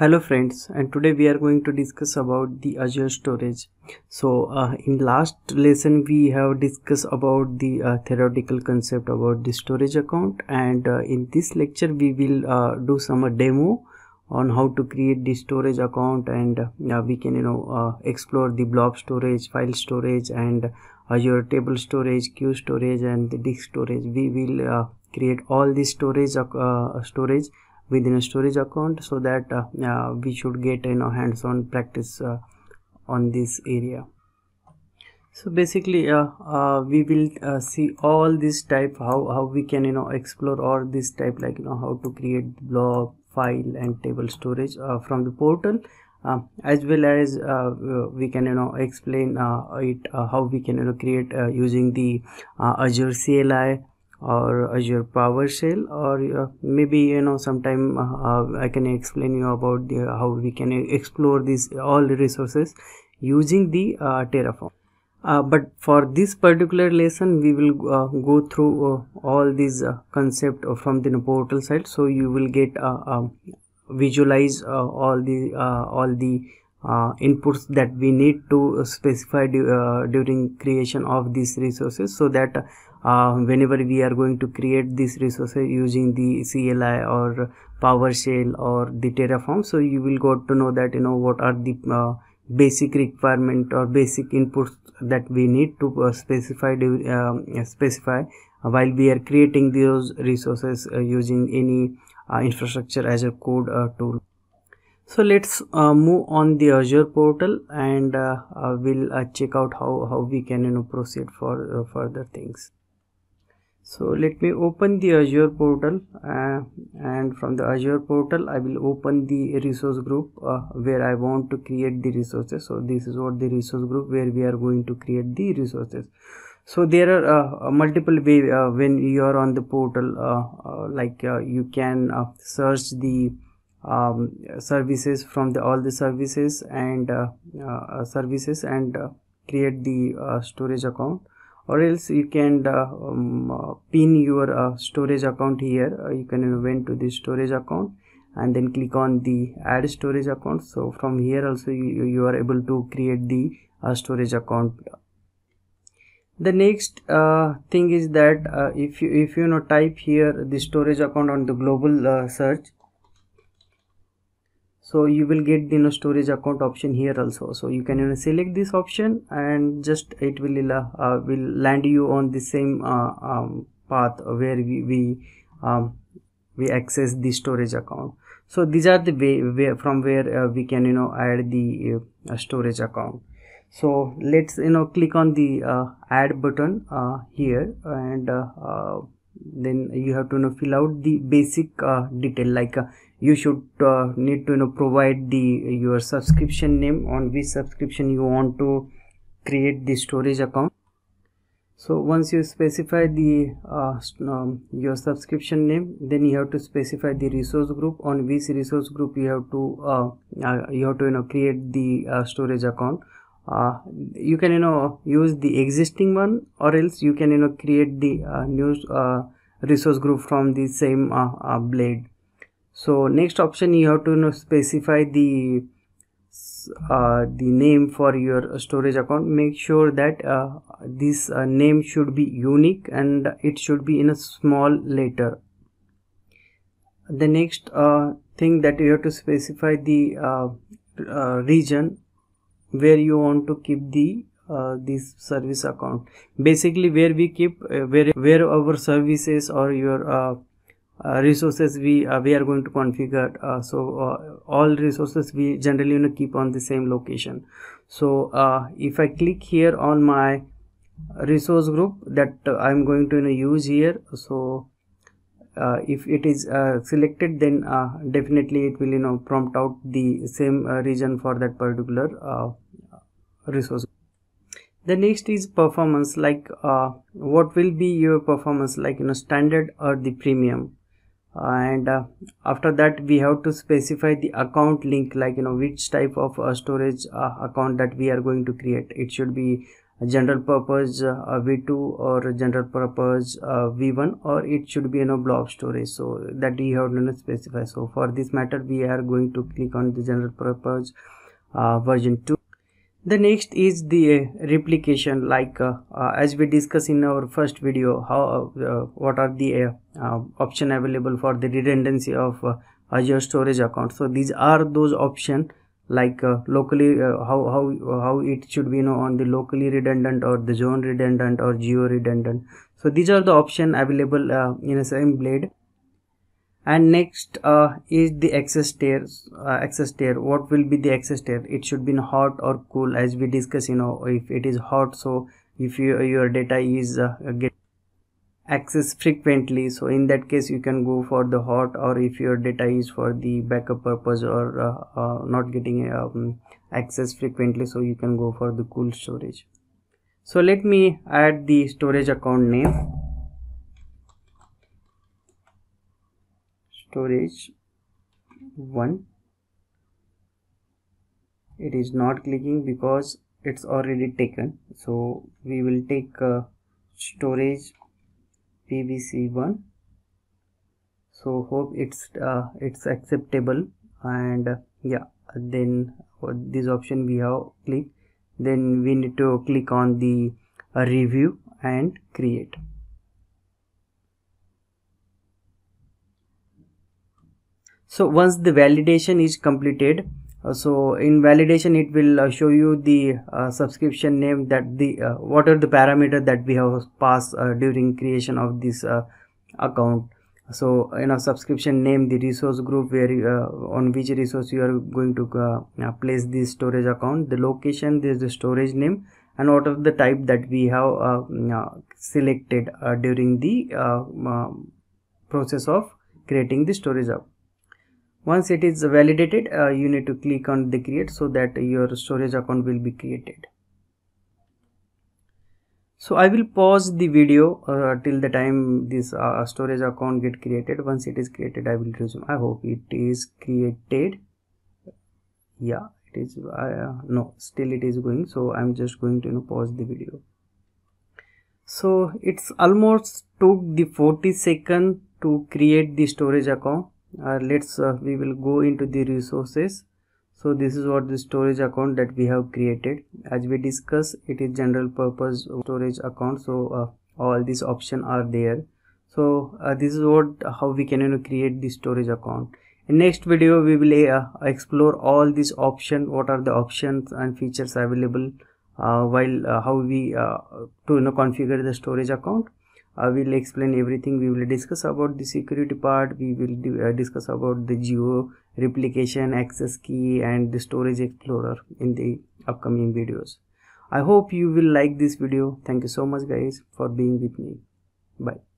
hello friends and today we are going to discuss about the azure storage so uh, in last lesson we have discussed about the uh, theoretical concept about the storage account and uh, in this lecture we will uh, do some demo on how to create the storage account and uh, we can you know uh, explore the blob storage file storage and azure table storage queue storage and the disk storage we will create all the storage uh, storage within a storage account so that uh, uh, we should get you know hands-on practice uh, on this area so basically uh, uh, we will uh, see all this type how how we can you know explore all this type like you know how to create block file and table storage from the portal as well as we can you know explain it how we can you know create using the azure cli or Azure PowerShell or uh, maybe you know sometime uh, uh I can explain you about the, uh, how we can uh, explore these all resources using the uh, Terraform. but for this particular lesson we will go through all these concept from the portal side so you will get um, visualize all the all the uh, inputs that we need to specify uh, during creation of these resources so that uh, whenever we are going to create these resources using the CLI or PowerShell or the Terraform so you will got to know that you know what are the uh, basic requirement or basic inputs that we need to uh, specify uh, specify while we are creating those resources uh, using any uh, infrastructure as a code tool so let's uh, move on the azure portal and uh, uh, we'll check out how how we can you know proceed for further things so let me open the azure portal uh, and from the azure portal i will open the resource group uh, where i want to create the resources so this is what the resource group where we are going to create the resources so there are uh, uh multiple way uh, when you are on the portal uh, like you can search the um, services from the all the services and services and create the storage account or else you can uh, um, uh, pin your uh, storage account here you can went to the storage account and then click on the add storage account so from here also you, you are able to create the uh, storage account the next uh, thing is that uh, if you if you know type here the storage account on the global search so you will get the you know, storage account option here also so you can you know, select this option and just it will uh, will land you on the same uh, um, path where we we, um, we access the storage account so these are the way, way from where uh, we can you know add the uh, storage account so let's you know click on the uh, add button uh, here and then you have to you know, fill out the basic detail like you should uh, need to you know provide the your subscription name on which subscription you want to create the storage account so once you specify the uh, um, your subscription name then you have to specify the resource group on which resource group you have to uh, uh you have to you know create the uh, storage account uh, you can you know use the existing one or else you can you know create the new resource group from the same blade so next option you have to you know, specify the uh, the name for your storage account make sure that uh, this uh, name should be unique and it should be in a small letter the next uh, thing that you have to specify the uh, uh, region where you want to keep the this service account basically where we keep where where our services or your uh, resources we uh, we are going to configure uh, so all resources we generally you know keep on the same location so if i click here on my resource group that i'm going to you know, use here so uh, if it is uh, selected then uh, definitely it will you know prompt out the same region for that particular resource the next is performance like what will be your performance like you know standard or the premium and uh, after that we have to specify the account link like you know which type of uh, storage uh, account that we are going to create it should be general purpose uh, v2 or general purpose uh, v1 or it should be you know blob storage so that we have to specify so for this matter we are going to click on the general purpose uh, version 2 the next is the uh, replication like uh, uh, as we discuss in our first video how uh, uh what are the uh, option available for the redundancy of azure storage account so these are those option like locally how how how it should be you know on the locally redundant or the zone redundant or geo redundant so these are the option available in a same blade and next uh, is the access tier uh, access tier what will be the access tier it should be hot or cool as we discuss you know if it is hot so if you, your data is uh, get access frequently so in that case you can go for the hot or if your data is for the backup purpose or uh, uh, not getting um, access frequently so you can go for the cool storage so let me add the storage account name storage 1 it is not clicking because it's already taken so we will take uh, storage pbc1 so hope it's uh, it's acceptable and uh, yeah then uh, this option we have click then we need to click on the uh, review and create so once the validation is completed uh, so in validation it will uh, show you the uh, subscription name that the uh, what are the parameter that we have passed during creation of this account so in a subscription name the resource group where on which resource you are going to place this storage account the location this the storage name and what of the type that we have selected during the process of creating the storage account once it is validated uh, you need to click on the create so that your storage account will be created so i will pause the video uh, till the time this uh, storage account get created once it is created i will resume i hope it is created yeah it is uh, no still it is going so i'm just going to you know, pause the video so it's almost took the 40 second to create the storage account uh, let's uh, we will go into the resources so this is what the storage account that we have created as we discuss it is general purpose storage account so uh, all these options are there so uh, this is what how we can you know, create the storage account in next video we will uh, explore all these options what are the options and features available uh, while how we to you know configure the storage account I will explain everything we will discuss about the security part we will uh, discuss about the geo replication access key and the storage explorer in the upcoming videos i hope you will like this video thank you so much guys for being with me bye